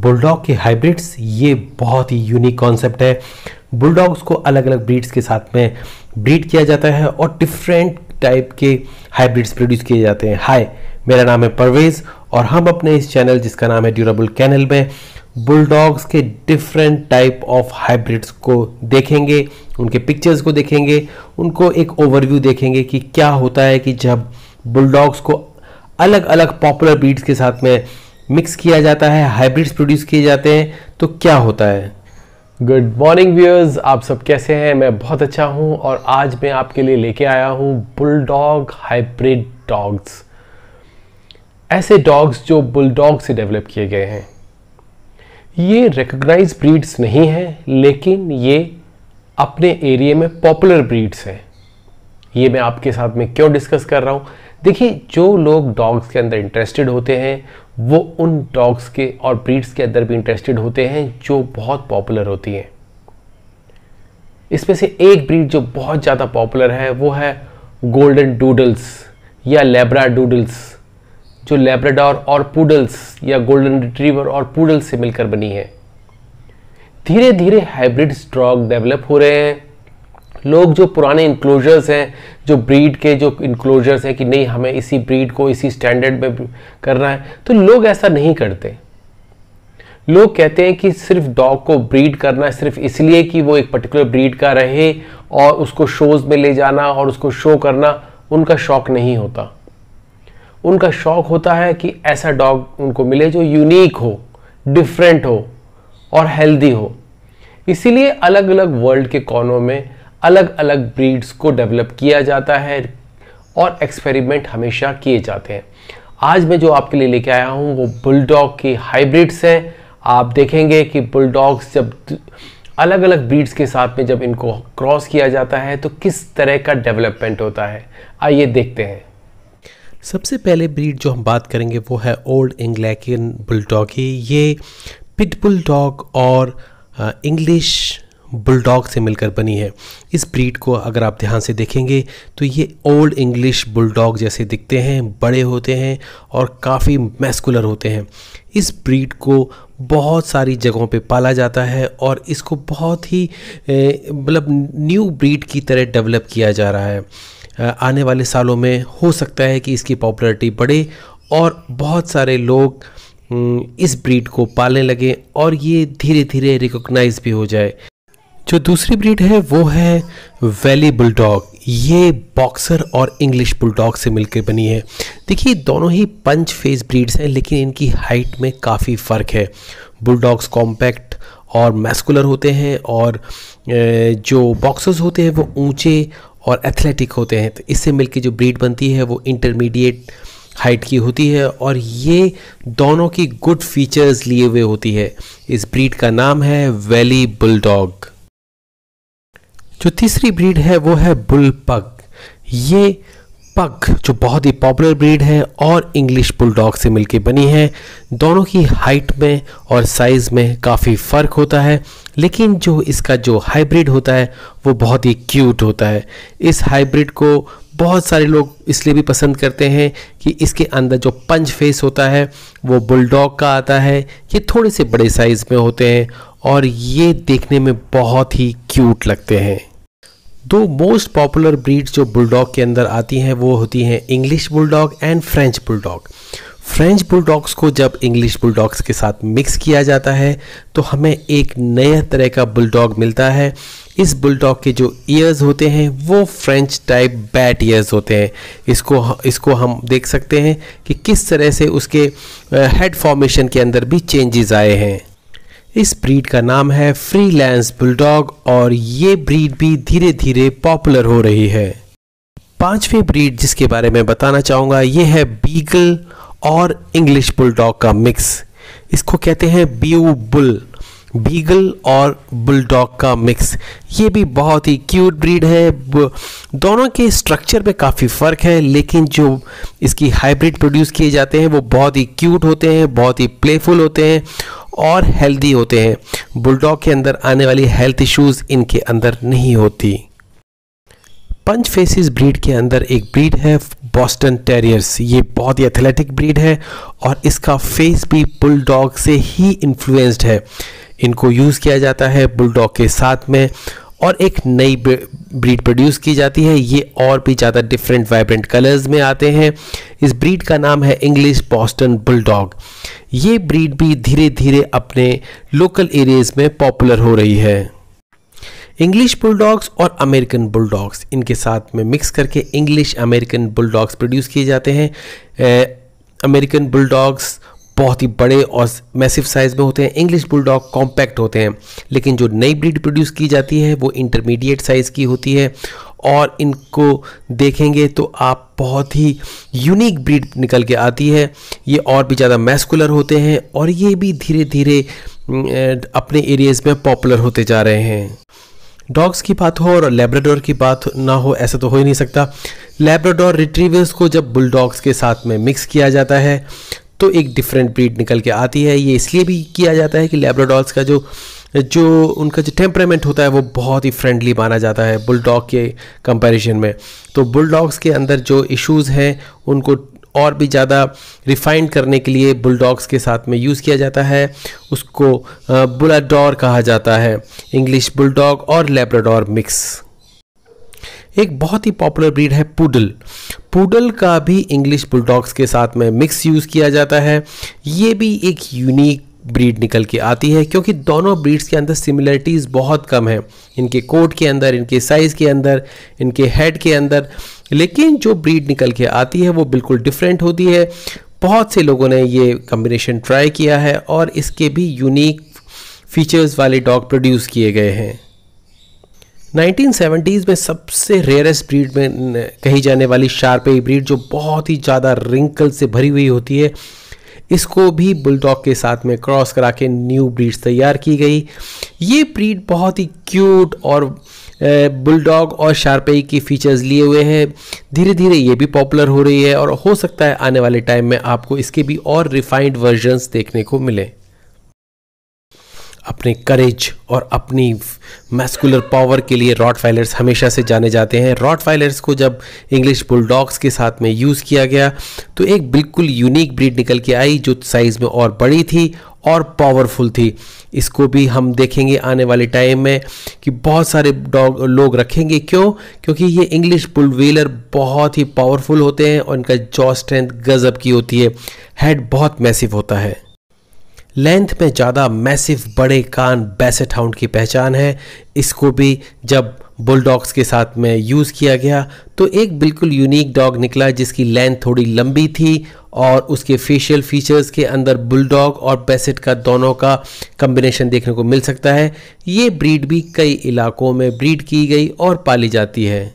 bulldog के hybrids ये बहुत ही यूनिक कॉन्सेप्ट है बुलडॉग्स को अलग अलग ब्रीड्स के साथ में ब्रीड किया जाता है और डिफरेंट टाइप के हाइब्रिड्स प्रोड्यूस किए जाते हैं हाय मेरा नाम है परवेज़ और हम अपने इस चैनल जिसका नाम है ड्यूरेबल कैनल में बुलडॉग्स के डिफरेंट टाइप ऑफ हाइब्रिड्स को देखेंगे उनके पिक्चर्स को देखेंगे उनको एक ओवरव्यू देखेंगे कि क्या होता है कि जब बुलडॉग्स को अलग अलग पॉपुलर ब्रीड्स के साथ में मिक्स किया जाता है हाइब्रिड्स प्रोड्यूस किए जाते हैं तो क्या होता है गुड मॉर्निंग व्यूअर्स आप सब कैसे हैं मैं बहुत अच्छा हूं और आज मैं आपके लिए लेके आया हूं बुलडॉग हाइब्रिड डॉग्स ऐसे डॉग्स जो बुलडॉग से डेवलप किए गए हैं ये रिकग्नाइज ब्रीड्स नहीं हैं लेकिन ये अपने एरिए में पॉपुलर ब्रीड्स हैं ये मैं आपके साथ में क्यों डिस्कस कर रहा हूँ देखिए जो लोग डॉग्स के अंदर इंटरेस्टेड होते हैं वो उन डॉग्स के और ब्रीड्स के अंदर भी इंटरेस्टेड होते हैं जो बहुत पॉपुलर होती हैं इसमें से एक ब्रीड जो बहुत ज़्यादा पॉपुलर है वो है गोल्डन डूडल्स या लेब्रा डूडल्स जो लेब्राडोर और पूडल्स या गोल्डन रिट्रीवर और पूडल्स से मिलकर बनी है धीरे धीरे हाइब्रिड डॉग डेवलप हो रहे हैं लोग जो पुराने इनक्लोजर्स हैं जो ब्रीड के जो इंक्लोजर्स हैं कि नहीं हमें इसी ब्रीड को इसी स्टैंडर्ड में करना है तो लोग ऐसा नहीं करते लोग कहते हैं कि सिर्फ डॉग को ब्रीड करना है सिर्फ इसलिए कि वो एक पर्टिकुलर ब्रीड का रहे और उसको शोज़ में ले जाना और उसको शो करना उनका शौक नहीं होता उनका शौक होता है कि ऐसा डॉग उनको मिले जो यूनिक हो डिफरेंट हो और हेल्दी हो इसीलिए अलग अलग वर्ल्ड के कोनों में अलग अलग ब्रीड्स को डेवलप किया जाता है और एक्सपेरिमेंट हमेशा किए जाते हैं आज मैं जो आपके लिए लेके आया हूँ वो बुलडॉग की हाइब्रिड्स हैं आप देखेंगे कि बुलडॉग्स जब अलग अलग ब्रीड्स के साथ में जब इनको क्रॉस किया जाता है तो किस तरह का डेवलपमेंट होता है आइए देखते हैं सबसे पहले ब्रीड जो हम बात करेंगे वो है ओल्ड इंग्लैकियन बुलडॉग ये पिट बुलडॉग और इंग्लिश बुलडॉग से मिलकर बनी है इस ब्रीड को अगर आप ध्यान से देखेंगे तो ये ओल्ड इंग्लिश बुलडॉग जैसे दिखते हैं बड़े होते हैं और काफ़ी मैस्कुलर होते हैं इस ब्रीड को बहुत सारी जगहों पे पाला जाता है और इसको बहुत ही मतलब न्यू ब्रीड की तरह डेवलप किया जा रहा है आने वाले सालों में हो सकता है कि इसकी पॉपुलरिटी बढ़े और बहुत सारे लोग इस ब्रीड को पालने लगे और ये धीरे धीरे रिकॉग्नाइज भी हो जाए जो दूसरी ब्रीड है वो है वैली बुलडॉग ये बॉक्सर और इंग्लिश बुलडॉग से मिलकर बनी है देखिए दोनों ही पंच फेस ब्रीड्स हैं लेकिन इनकी हाइट में काफ़ी फ़र्क है बुलडॉग्स कॉम्पैक्ट और मैस्कुलर होते हैं और जो बॉक्सर्स होते हैं वो ऊंचे और एथलेटिक होते हैं तो इससे मिलकर जो ब्रीड बनती है वो इंटरमीडिएट हाइट की होती है और ये दोनों की गुड फीचर्स लिए हुए होती है इस ब्रीड का नाम है वैली बुलडॉग जो तीसरी ब्रीड है वो है बुल पग ये पग जो बहुत ही पॉपुलर ब्रीड है और इंग्लिश बुलडॉग से मिलके बनी है दोनों की हाइट में और साइज़ में काफ़ी फ़र्क होता है लेकिन जो इसका जो हाइब्रिड होता है वो बहुत ही क्यूट होता है इस हाइब्रिड को बहुत सारे लोग इसलिए भी पसंद करते हैं कि इसके अंदर जो पंच फेस होता है वो बुलडॉग का आता है ये थोड़े से बड़े साइज़ में होते हैं और ये देखने में बहुत ही क्यूट लगते हैं दो मोस्ट पॉपुलर ब्रीड जो बुलडॉग के अंदर आती हैं वो होती हैं English bulldog and French bulldog French bulldogs को जब इंग्लिश बुलडॉग्स के साथ मिक्स किया जाता है तो हमें एक नए तरह का बुलडॉग मिलता है इस बुलडॉग के जो ईयर्स होते हैं वो फ्रेंच टाइप बैट ईयर्स होते हैं इसको इसको हम देख सकते हैं कि किस तरह से उसके हेड फॉर्मेशन के अंदर भी चेंजेस आए हैं इस ब्रीड का नाम है फ्रीलैंस बुलडॉग और ये ब्रीड भी धीरे धीरे पॉपुलर हो रही है पांचवी ब्रीड जिसके बारे में बताना चाहूँगा ये है बीगल और इंग्लिश बुलडॉग का मिक्स इसको कहते हैं बीयू बुल बीगल और बुलडॉग का मिक्स ये भी बहुत ही क्यूट ब्रीड है दोनों के स्ट्रक्चर में काफ़ी फ़र्क है लेकिन जो इसकी हाइब्रिड प्रोड्यूस किए जाते हैं वो बहुत ही क्यूट होते हैं बहुत ही प्लेफुल होते हैं और हेल्दी होते हैं बुलडॉग के अंदर आने वाली हेल्थ इश्यूज इनके अंदर नहीं होती पंच फेसिस ब्रीड के अंदर एक ब्रीड है बॉस्टन टेरियर्स ये बहुत ही एथलेटिक ब्रीड है और इसका फेस भी बुलडॉग से ही इन्फ्लुएंस्ड है इनको यूज़ किया जाता है बुलडॉग के साथ में और एक नई ब्रीड प्रोड्यूस की जाती है ये और भी ज़्यादा डिफरेंट वाइब्रेंट कलर्स में आते हैं इस ब्रीड का नाम है इंग्लिश बॉस्टन बुलडॉग ये ब्रीड भी धीरे धीरे अपने लोकल एरियाज में पॉपुलर हो रही है इंग्लिश बुलडॉग्स और अमेरिकन बुलडॉग्स इनके साथ में मिक्स करके इंग्लिश अमेरिकन बुलडॉग्स प्रोड्यूस किए जाते हैं अमेरिकन बुलडॉग्स बहुत ही बड़े और मैसिव साइज़ में होते हैं इंग्लिश बुलडॉग कॉम्पैक्ट होते हैं लेकिन जो नई ब्रीड प्रोड्यूस की जाती है वो इंटरमीडिएट साइज़ की होती है और इनको देखेंगे तो आप बहुत ही यूनिक ब्रीड निकल के आती है ये और भी ज़्यादा मैस्कुलर होते हैं और ये भी धीरे धीरे अपने एरियाज़ में पॉपुलर होते जा रहे हैं डॉग्स की बात हो और लेब्राडोर की बात ना हो ऐसा तो हो ही नहीं सकता लेब्राडोर रिट्रीवर्स को जब बुलडॉग्स के साथ में मिक्स किया जाता है तो एक डिफरेंट ब्रीड निकल के आती है ये इसलिए भी किया जाता है कि लेब्राडॉल्स का जो जो उनका जो टेम्परामेंट होता है वो बहुत ही फ्रेंडली माना जाता है बुलडॉग के कंपैरिजन में तो बुलडॉग्स के अंदर जो इश्यूज हैं उनको और भी ज़्यादा रिफाइंड करने के लिए बुलडॉग्स के साथ में यूज़ किया जाता है उसको बुलाडॉर कहा जाता है इंग्लिश बुलडॉग और लेब्राडॉर मिक्स एक बहुत ही पॉपुलर ब्रीड है पूडल पूडल का भी इंग्लिश बुलडॉग्स के साथ में मिक्स यूज़ किया जाता है ये भी एक यूनिक ब्रीड निकल के आती है क्योंकि दोनों ब्रीड्स के अंदर सिमिलरिटीज़ बहुत कम है इनके कोट के अंदर इनके साइज़ के अंदर इनके हेड के अंदर लेकिन जो ब्रीड निकल के आती है वो बिल्कुल डिफरेंट होती है बहुत से लोगों ने ये कम्बिनेशन ट्राई किया है और इसके भी यूनिक फीचर्स वाले डॉग प्रोड्यूस किए गए हैं 1970s में सबसे रेयरेस्ट ब्रीड में कही जाने वाली शार्पे ब्रीड जो बहुत ही ज़्यादा रिंकल से भरी हुई होती है इसको भी बुलडॉग के साथ में क्रॉस करा के न्यू ब्रीड्स तैयार की गई ये ब्रीड बहुत ही क्यूट और बुलडॉग और शार्पेई की फीचर्स लिए हुए हैं धीरे धीरे ये भी पॉपुलर हो रही है और हो सकता है आने वाले टाइम में आपको इसके भी और रिफाइंड वर्जन्स देखने को मिलें अपने करेज और अपनी मैस्कुलर पावर के लिए रॉड फाइलर्स हमेशा से जाने जाते हैं रॉड फाइलर्स को जब इंग्लिश बुलडॉग्स के साथ में यूज़ किया गया तो एक बिल्कुल यूनिक ब्रीड निकल के आई जो साइज़ में और बड़ी थी और पावरफुल थी इसको भी हम देखेंगे आने वाले टाइम में कि बहुत सारे डॉग लोग रखेंगे क्यों क्योंकि ये इंग्लिश बुलवेलर बहुत ही पावरफुल होते हैं और इनका जॉ स्ट्रेंथ गज़ब की होती है हेड बहुत मैसिव होता है लेंथ में ज़्यादा मैसिव बड़े कान बेसेट हाउंड की पहचान है इसको भी जब बुलडॉग्स के साथ में यूज़ किया गया तो एक बिल्कुल यूनिक डॉग निकला जिसकी लेंथ थोड़ी लंबी थी और उसके फेशियल फीचर्स के अंदर बुलडॉग और बेसेट का दोनों का कम्बिनेशन देखने को मिल सकता है ये ब्रीड भी कई इलाकों में ब्रीड की गई और पाली जाती है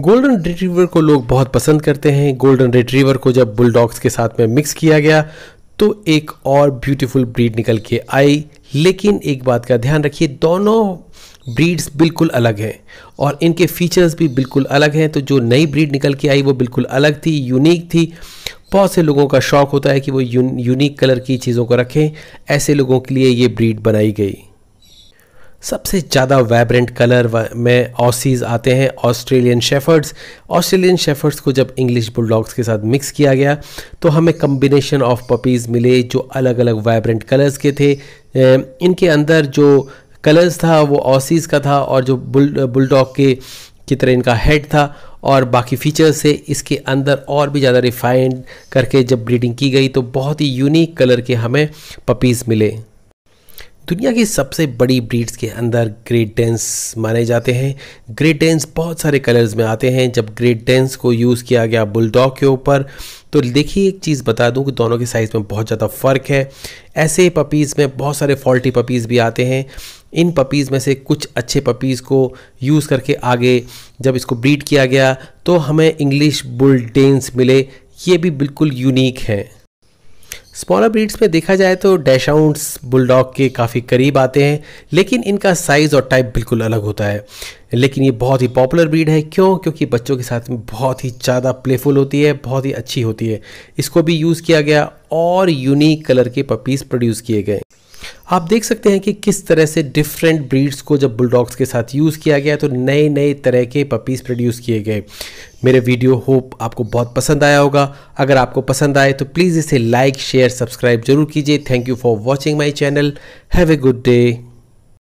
गोल्डन रिट्रीवर को लोग बहुत पसंद करते हैं गोल्डन रिट्रीवर को जब बुलडॉग्स के साथ में मिक्स किया गया तो एक और ब्यूटीफुल ब्रीड निकल के आई लेकिन एक बात का ध्यान रखिए दोनों ब्रीड्स बिल्कुल अलग हैं और इनके फीचर्स भी बिल्कुल अलग हैं तो जो नई ब्रीड निकल के आई वो बिल्कुल अलग थी यूनिक थी बहुत से लोगों का शौक़ होता है कि वो यूनिक कलर की चीज़ों को रखें ऐसे लोगों के लिए ये ब्रीड बनाई गई सबसे ज़्यादा वाइब्रेंट कलर में ऑसीज आते हैं ऑस्ट्रेलियन शेफर्ड्स ऑस्ट्रेलियन शेफर्ड्स को जब इंग्लिश बुलडॉग्स के साथ मिक्स किया गया तो हमें कम्बिनेशन ऑफ पपीज़ मिले जो अलग अलग वाइब्रेंट कलर्स के थे इनके अंदर जो कलर्स था वो ऑसीज का था और जो बुल बुलडॉग के की तरह इनका हेड था और बाकी फीचर्स से इसके अंदर और भी ज़्यादा रिफाइंड करके जब ब्रीडिंग की गई तो बहुत ही यूनिक कलर के हमें पपीज़ मिले दुनिया की सबसे बड़ी ब्रीड्स के अंदर ग्रेट डेंस माने जाते हैं ग्रेट डेंस बहुत सारे कलर्स में आते हैं जब ग्रेट डेंस को यूज़ किया गया बुलडॉग के ऊपर तो देखिए एक चीज़ बता दूं कि दोनों के साइज़ में बहुत ज़्यादा फ़र्क है ऐसे पपीज़ में बहुत सारे फॉल्टी पपीज़ भी आते हैं इन पपीज़ में से कुछ अच्छे पपीज़ को यूज़ करके आगे जब इसको ब्रीड किया गया तो हमें इंग्लिश बुलडेंस मिले ये भी बिल्कुल यूनिक हैं स्मॉलर ब्रीड्स में देखा जाए तो डैशाउंड्स बुलडॉग के काफ़ी करीब आते हैं लेकिन इनका साइज़ और टाइप बिल्कुल अलग होता है लेकिन ये बहुत ही पॉपुलर ब्रीड है क्यों क्योंकि बच्चों के साथ में बहुत ही ज़्यादा प्लेफुल होती है बहुत ही अच्छी होती है इसको भी यूज़ किया गया और यूनिक कलर के पपीज़ प्रोड्यूस किए गए आप देख सकते हैं कि किस तरह से डिफरेंट ब्रीड्स को जब बुलडॉग्स के साथ यूज़ किया गया तो नए नए तरह के पपीज़ प्रोड्यूस किए गए मेरे वीडियो होप आपको बहुत पसंद आया होगा अगर आपको पसंद आए तो प्लीज़ इसे लाइक शेयर सब्सक्राइब जरूर कीजिए thank you for watching my channel have a good day